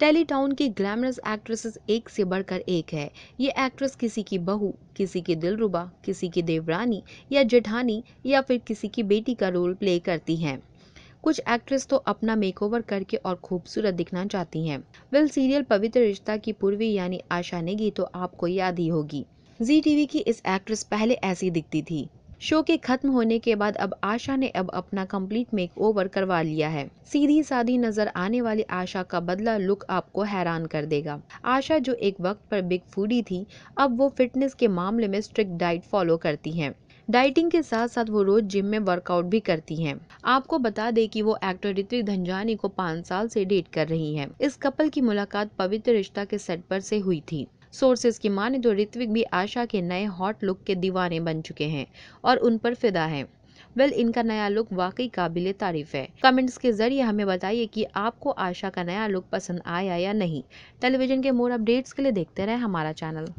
Tele town की glamorous actresses एक से बढ़कर एक है ये एक्ट्रेस किसी की बहू किसी की दिलरुबा किसी की देवरानी या जेठानी या फिर किसी की बेटी का रोल प्ले करती हैं कुछ एक्ट्रेस तो अपना मेकओवर करके और खूबसूरत दिखना चाहती हैं वेल सीरियल पवित्र रिश्ता की पूर्वी यानी आशा नेगी तो आपको याद ही होगी जी टीवी की इस एक्ट्रेस पहले ऐसी दिखती थी शो के खत्म होने के बाद अब आशा ने अब अपना कंप्लीट मेक ओवर करवा लिया है सीधी सादी नजर आने वाली आशा का बदला लुक आपको हैरान कर देगा आशा जो एक वक्त पर बिग फूडी थी अब वो फिटनेस के मामले में स्ट्रिक्ट डाइट फॉलो करती हैं डाइटिंग के साथ साथ वो रोज जिम में वर्कआउट भी करती हैं। आपको बता दें कि वो एक्टर ऋतिक धंजानी को पाँच साल से डेट कर रही हैं। इस कपल की मुलाकात पवित्र रिश्ता के सेट पर से हुई थी सोर्सेज की माने तो ऋत्विक भी आशा के नए हॉट लुक के दीवाने बन चुके हैं और उन पर फिदा है वेल well, इनका नया लुक वाकई काबिल तारीफ है कमेंट्स के जरिए हमें बताइए कि आपको आशा का नया लुक पसंद आया या नहीं टेलीविजन के मोर अपडेट्स के लिए देखते रहे हमारा चैनल